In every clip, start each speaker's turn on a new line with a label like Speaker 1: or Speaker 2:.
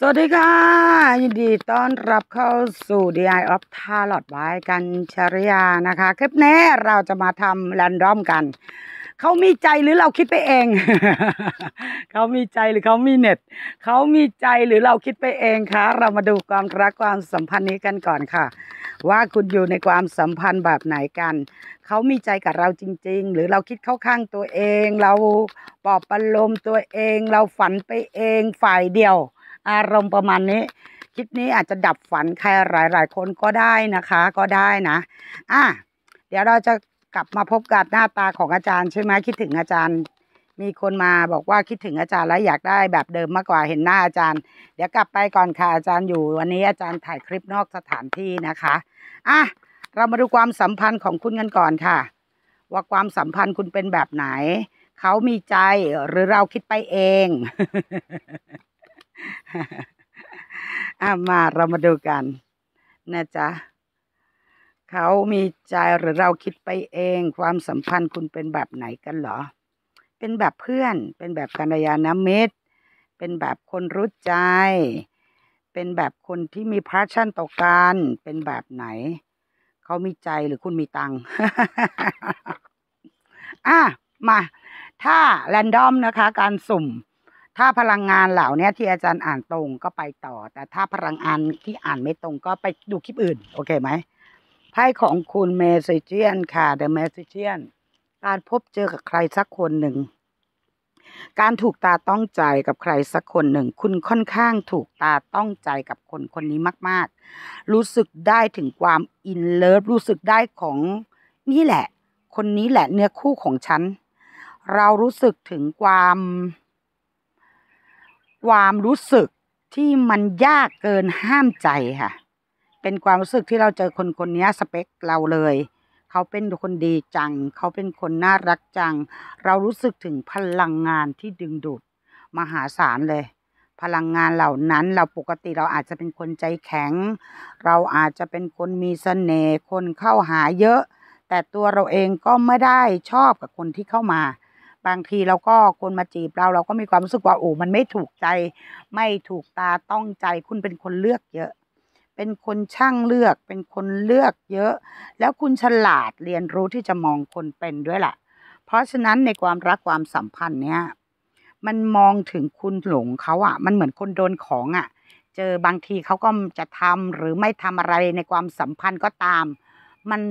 Speaker 1: สวัสดีค่ะ ยินดีต้อนรับเข้าสู่ DI of t a l o t ไว้กันชริยานะคะคลิปนี้เราจะมาทำแรนดอมกันเขามีใจหรือเราคิดไปเอง เขามีใจหรือเขามีเน็ต เขามีใจหรือเราคิดไปเองคะเรามาดูความรักความสัมพันธ์นี้กันก่อนค่ะ ว่าคุณอยู่ในความสัมพันธ์แบบไหนกัน เขามีใจกับเราจริงๆ หรือเราคิดเข้าข้างตัวเอง เราปอบประโลมตัวเอง เราฝันไปเองฝ่ายเดียวอารมณ์ประมาณนี้ คลิปนี้อาจจะดับฝันใครหลายๆ คนก็ได้นะคะก็ได้นะ อ่ะ เดี๋ยวเราจะกลับมาพบกับหน้าตาของอาจารย์ใช่ไหมคิดถึงอาจารย์มีคนมาบอกว่าคิดถึงอาจารย์แล้วอยากได้แบบเดิมมากกว่าเห็นหน้าอาจารย์ เดี๋ยวกลับไปก่อนค่ะอาจารย์อยู่ วันนี้อาจารย์ถ่ายคลิปนอกสถานที่นะคะ อ่ะ เรามาดูความสัมพันธ์ของคุณกันก่อนค่ะ ว่าความสัมพันธ์คุณเป็นแบบไหนเขามีใจหรือเราคิดไปเองอามา เรามาดูกันนะจ๊ะเขามีใจหรือเราคิดไปเอง ความสัมพันธ์คุณเป็นแบบไหนกันเหรอ เป็นแบบเพื่อน เป็นแบบกัลยาณมิตรเป็นแบบคนรู้ใจเป็นแบบคนที่มีพาชั่นต่อกันเป็นแบบไหนเขามีใจหรือคุณมีตังค์อ่ะมา ถ้าแรนดอมนะคะ การสุ่มถ้าพลังงานเหล่านี้ที่อาจารย์อ่านตรงก็ไปต่อ แต่ถ้าพลังงานที่อ่านไม่ตรงก็ไปดูคลิปอื่น โอเคไหมไพ่ของคุณเมสเซียนค่ะ เดอะเมสเซียนการพบเจอกับใครสักคนหนึ่ง การถูกตาต้องใจกับใครสักคนหนึ่ง คุณค่อนข้างถูกตาต้องใจกับคนคนนี้มาก ๆ รู้สึกได้ถึงความอินเลิฟ รู้สึกได้ของนี่แหละ คนนี้แหละเนื้อคู่ของฉัน เรารู้สึกถึงความความรู้สึกที่มันยากเกินห้ามใจค่ะ เป็นความรู้สึกที่เราเจอคนคนนี้สเปคเราเลย เขาเป็นคนดีจัง เขาเป็นคนน่ารักจัง เรารู้สึกถึงพลังงานที่ดึงดูดมหาศาลเลย พลังงานเหล่านั้นเราปกติเราอาจจะเป็นคนใจแข็ง เราอาจจะเป็นคนมีเสน่ห์คนเข้าหาเยอะ แต่ตัวเราเองก็ไม่ได้ชอบกับคนที่เข้ามาบางทีเราก็คนมาจีบเราเราก็มีความรู้สึกว่าโอ้มันไม่ถูกใจไม่ถูกตาต้องใจคุณเป็นคนเลือกเยอะ เป็นคนช่างเลือก เป็นคนเลือกเยอะ แล้วคุณฉลาดเรียนรู้ที่จะมองคนเป็นด้วยแหละเพราะฉะนั้นในความ รักความสัมพันธ์เนี้ยมันมองถึงคุณหลงเขาอะ่ะมันเหมือนคนโดนของอะ่ะเจอบางทีเขาก็จะทำหรือไม่ทำอะไรในความสัมพันธ์ก็ตาม มัน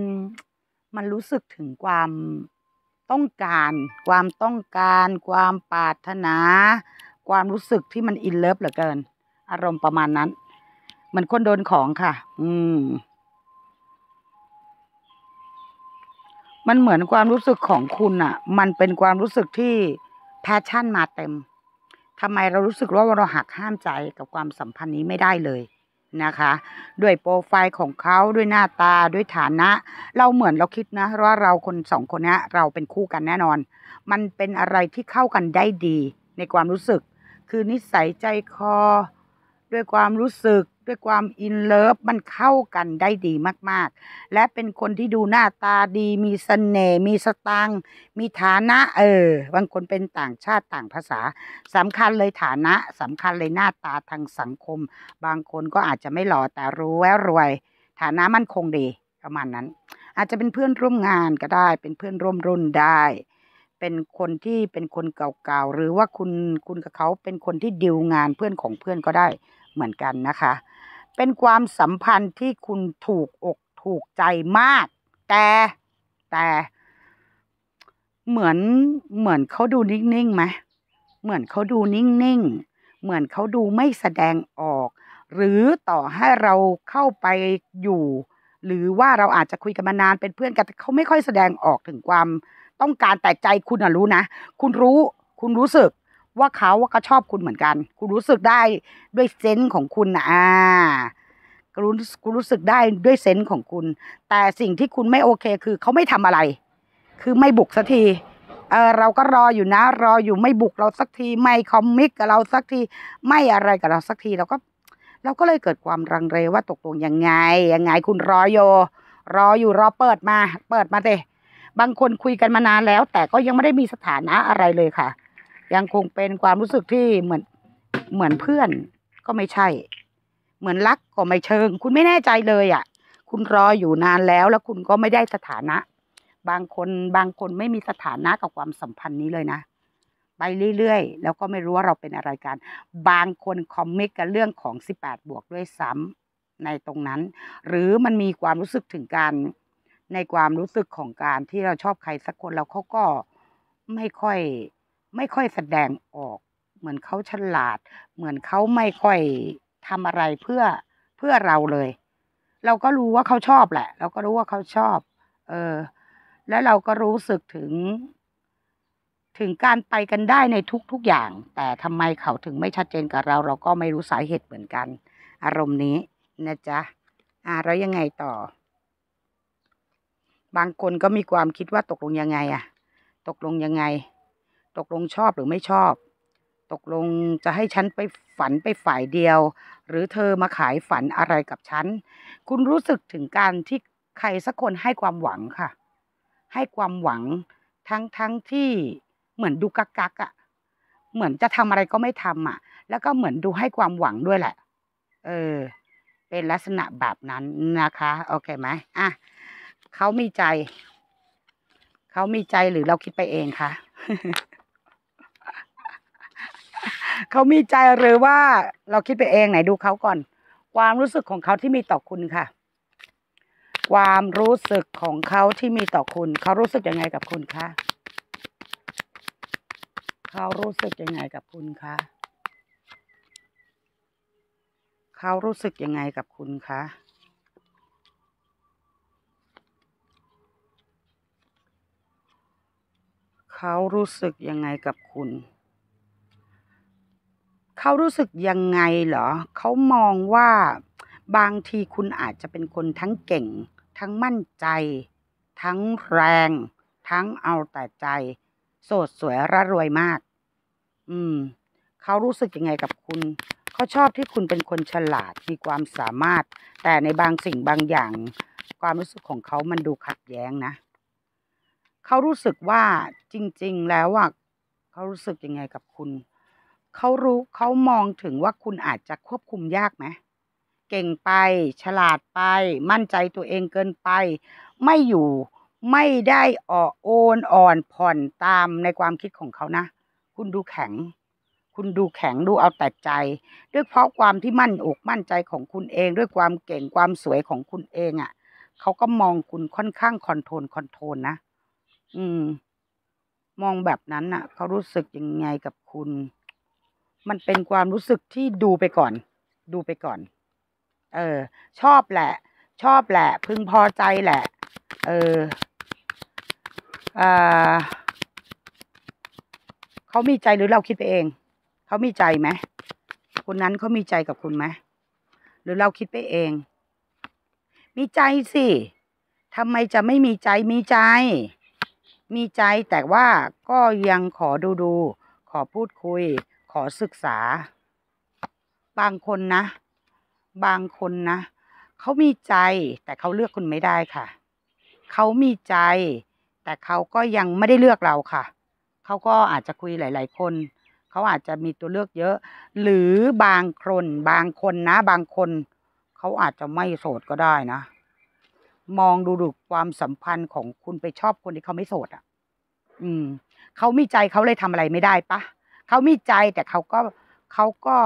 Speaker 1: มันรู้สึกถึงความต้องการความต้องการความปรารถนา ความรู้สึกที่มันอินเลิฟเหลือเกินอารมณ์ประมาณนั้นเหมือนคนโดนของค่ะ อืม มันเหมือนความรู้สึกของคุณอะมันเป็นความรู้สึกที่แพชชั่นมาเต็มทำไมเรารู้สึกว่าเราหักห้ามใจกับความสัมพันธ์นี้ไม่ได้เลยนะคะ ด้วยโปรไฟล์ของเขา ด้วยหน้าตา ด้วยฐานะเราเหมือนเราคิดนะว่าเราคนสองคนนี้เราเป็นคู่กันแน่นอน มันเป็นอะไรที่เข้ากันได้ดีในความรู้สึก คือนิสัยใจคอ ด้วยความรู้สึกด้วยความอินเลิฟมันเข้ากันได้ดีมากๆ และเป็นคนที่ดูหน้าตาดี มีสเสน่ห์มีสตังมีฐานะเออ บางคนเป็นต่างชาติต่างภาษาสำคัญเลยฐานะสำคัญเลยหน้าตาทางสังคม บางคนก็อาจจะไม่หล่อแต่รู้ว่ารวย ฐานะมั่นคงดีประมาณนั้น อาจจะเป็นเพื่อนร่วมงานก็ได้ เป็นเพื่อนร่วมรุ่นได้ เป็นคนที่เป็นคนเก่าๆหรือว่าคุณคุณกับเขาเป็นคนที่ดิวงานเพื่อนของเพื่อนก็ได้เหมือนกันนะคะเป็นความสัมพันธ์ที่คุณถูกอกถูกใจมากแต่แต่เหมือนเหมือนเขาดูนิ่งๆไหม เหมือนเขาดูนิ่งๆ เหมือนเขาดูไม่แสดงออก หรือต่อให้เราเข้าไปอยู่ หรือว่าเราอาจจะคุยกันมานานเป็นเพื่อนกันแต่เขาไม่ค่อยแสดงออกถึงความต้องการแต่ใจคุณอะรู้นะ คุณรู้คุณรู้สึกว่าเขาว่าก็ชอบคุณเหมือนกัน คุณรู้สึกได้ด้วยเซนส์ของคุณนะอ่ารู้คุณรู้สึกได้ด้วยเซนส์ของคุณ แต่สิ่งที่คุณไม่โอเคคือเขาไม่ทำอะไร คือไม่บุกสักทีเออเราก็รออยู่นะ รออยู่ไม่บุกเราสักที ไม่คอมมิกกับเราสักทีไม่อะไรกับเราสักทีเราก็ เราก็เลยเกิดความรังเลว่าตกลงยังไงยังไงคุณรอโยรออยู่รอเปิดมา เปิดมาเตะบางคนคุยกันมานานแล้วแต่ก็ยังไม่ได้มีสถานะอะไรเลยค่ะยังคงเป็นความรู้สึกที่เหมือนเหมือนเพื่อน ก็ไม่ใช่ เหมือนรักก็ไม่เชิง คุณไม่แน่ใจเลยอะ่ะคุณรออยู่นานแล้วแล้วคุณก็ไม่ได้สถานะ บางคนบางคนไม่มีสถานะกับความสัมพันธ์นี้เลยนะ ไปเรื่อย ๆ แล้วก็ไม่รู้ว่าเราเป็นอะไรกัน บางคนคอมมิตกับเรื่องของ18บวกด้วยซ้ำในตรงนั้น หรือมันมีความรู้สึกถึงการในความรู้สึกของการที่เราชอบใครสักคนแล้วเขาก็ไม่ค่อยไม่ค่อยแสดงออก เหมือนเขาฉลาด เหมือนเขาไม่ค่อยทำอะไรเพื่อเพื่อเราเลย เราก็รู้ว่าเขาชอบแหละ เราก็รู้ว่าเขาชอบ เออ แล้วเราก็รู้สึกถึงถึงการไปกันได้ในทุกๆอย่าง แต่ทำไมเขาถึงไม่ชัดเจนกับเรา เราก็ไม่รู้สาเหตุเหมือนกัน อารมณ์นี้นะจ๊ะอ่าแล้วยังไงต่อ บางคนก็มีความคิดว่าตกลงยังไงอะตกลงยังไงตกลงชอบหรือไม่ชอบ ตกลงจะให้ฉันไปฝันไปฝ่ายเดียว หรือเธอมาขายฝันอะไรกับฉัน คุณรู้สึกถึงการที่ใครสักคนให้ความหวังค่ะ ให้ความหวัง ทั้งทั้งที่เหมือนดูกักกักอะ่ะเหมือนจะทำอะไรก็ไม่ทำอะ่ะแล้วก็เหมือนดูให้ความหวังด้วยแหละ เออ เป็นลักษณะแบบนั้นนะคะ โอเคไหมอ่ะเขามีใจ เขามีใจหรือเราคิดไปเองคะเขามีใจหรือว่าเราคิดไปเองไหนดูเขาก่อน ความรู้สึกของเขาที่มีต่อคุณค่ะ ความรู้สึกของเขาที่มีต่อคุณ เขารู้สึกยังไงกับคุณคะเขารู้สึกยังไงกับคุณคะเขารู้สึกยังไงกับคุณคะเขารู้สึกยังไงกับคุณเขารู้สึกยังไงเหรอ เขามองว่าบางทีคุณอาจจะเป็นคนทั้งเก่ง ทั้งมั่นใจ ทั้งแรง ทั้งเอาแต่ใจ โสดสวยร่ำรวยมาก อืม เขารู้สึกยังไงกับคุณ เขาชอบที่คุณเป็นคนฉลาดมีความสามารถ แต่ในบางสิ่งบางอย่าง ความรู้สึกของเขามันดูขัดแย้งนะ เขารู้สึกว่าจริงๆแล้วอ่ะเขารู้สึกยังไงกับคุณเขารู้เขามองถึงว่าคุณอาจจะควบคุมยากไหมเก่งไป ฉลาดไป มั่นใจตัวเองเกินไป ไม่อยู่ไม่ได้อ่อโอนอ่อนผ่อนตามในความคิดของเขานะคุณดูแข็ง คุณดูแข็งดูเอาแต่ใจ ด้วยเพราะความที่มั่นอกมั่นใจของคุณเอง ด้วยความเก่งความสวยของคุณเองอะ่ะเขาก็มองคุณค่อนข้างคอนโทรลคอนโทรลนะอืม มองแบบนั้นอะ่ะเขารู้สึกยังไงกับคุณมันเป็นความรู้สึกที่ดูไปก่อน ดูไปก่อน เออ ชอบแหละ ชอบแหละ พึงพอใจแหละ เออ อ่าเขามีใจหรือเราคิดไปเอง เขามีใจไหม คนนั้นเขามีใจกับคุณไหม หรือเราคิดไปเอง มีใจสิ ทำไมจะไม่มีใจ มีใจ มีใจแต่ว่าก็ยังขอดูดูขอพูดคุยขอศึกษา บางคนนะ บางคนนะเขามีใจ แต่เขาเลือกคุณไม่ได้ค่ะ เขามีใจ แต่เขาก็ยังไม่ได้เลือกเราค่ะ เขาก็อาจจะคุยหลาย ๆ คนเขาอาจจะมีตัวเลือกเยอะ หรือบางคน บางคนนะ บางคน เขาอาจจะไม่โสดก็ได้นะมองดูดูความสัมพันธ์ของคุณไปชอบคนที่เขาไม่โสดอ่ะ อืม เขามีใจเขาเลยทำอะไรไม่ได้ปะเขามีใจแต่เขาก็เขาก็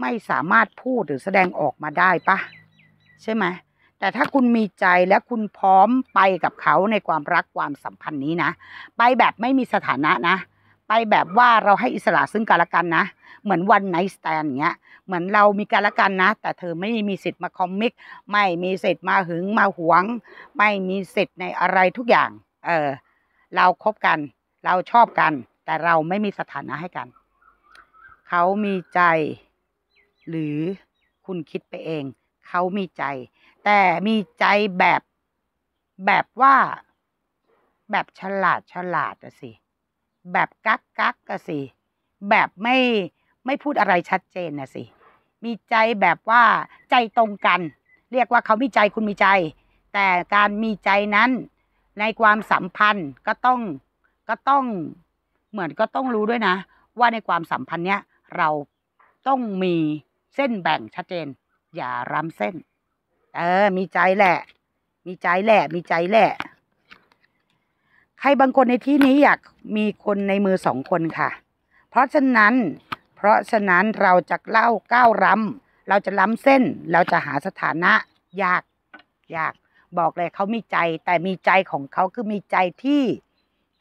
Speaker 1: ไม่สามารถพูดหรือแสดงออกมาได้ปะใช่ไหมแต่ถ้าคุณมีใจและคุณพร้อมไปกับเขาในความรักความสัมพันธ์นี้นะไปแบบไม่มีสถานะนะ ไปแบบว่าเราให้อิสระซึ่งกันและกันนะ เหมือนวันไนสแตนเงี้ยเหมือนเรามีกันและกันนะ แต่เธอไม่มีสิทธิ์มาคอมมิก ไม่มีสิทธิ์มาหึงมาหวง ไม่มีสิทธิ์ในอะไรทุกอย่าง เออเราครบกัน เราชอบกันแต่เราไม่มีสถานะให้กัน เขามีใจ หรือคุณคิดไปเอง เขามีใจ แต่มีใจแบบ แบบว่า แบบฉลาดฉลาดอะสิแบบกักกักอะสิแบบไม่ไม่พูดอะไรชัดเจนนะสิมีใจแบบว่าใจตรงกัน เรียกว่าเขามีใจคุณมีใจ แต่การมีใจนั้นในความสัมพันธ์ก็ต้องก็ต้องเหมือนก็ต้องรู้ด้วยนะ ว่าในความสัมพันธ์เนี้ยเราต้องมีเส้นแบ่งชัดเจน อย่าร้ำเส้น เออ มีใจแหละ มีใจแหละมีใจแหละ ใครบางคนในที่นี้อยากมีคนในมือสองคนค่ะ เพราะฉะนั้น เพราะฉะนั้นเราจะเล่าก้าวร้ำเราจะล้ำเส้นเราจะหาสถานะ ยากยากบอกเลยเขามีใจแต่มีใจของเขาคือมีใจที่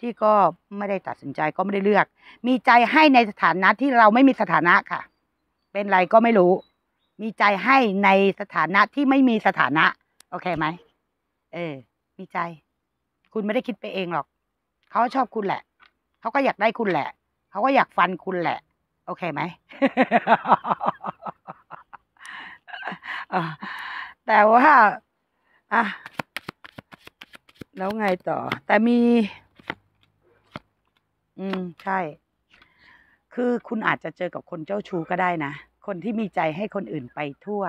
Speaker 1: ที่ก็ไม่ได้ตัดสินใจก็ไม่ได้เลือก มีใจให้ในสถานะที่เราไม่มีสถานะค่ะ เป็นไรก็ไม่รู้ มีใจให้ในสถานะที่ไม่มีสถานะ โอเคไหม เออ มีใจ คุณไม่ได้คิดไปเองหรอก เขาชอบคุณแหละ เขาก็อยากได้คุณแหละ เขาก็อยากฟันคุณแหละ โอเคไหม แต่ว่าอ่ะแล้วไงต่อ แต่มีอืม ใช่ คือคุณอาจจะเจอกับคนเจ้าชู้ก็ได้นะ คนที่มีใจให้คนอื่นไปทั่ว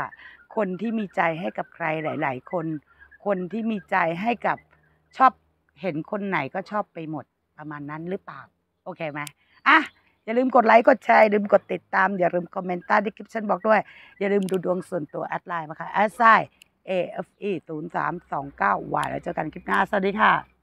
Speaker 1: คนที่มีใจให้กับใครหลายๆคน คนที่มีใจให้กับชอบเห็นคนไหนก็ชอบไปหมดประมาณนั้นหรือเปล่า โอเคไหมอ่ะอย่าลืมกดไลค์กดแชร์อย่าลืมกดติดตาม อย่าลืมคอมเมนต์ใต้ดีคลิปชันบอกด้วย อย่าลืมดูดวงส่วนตัวแอดไลน์มาค่ะแอดไซ AFE 0329วายแล้วเจอกันคลิปหน้าสวัสดีค่ะ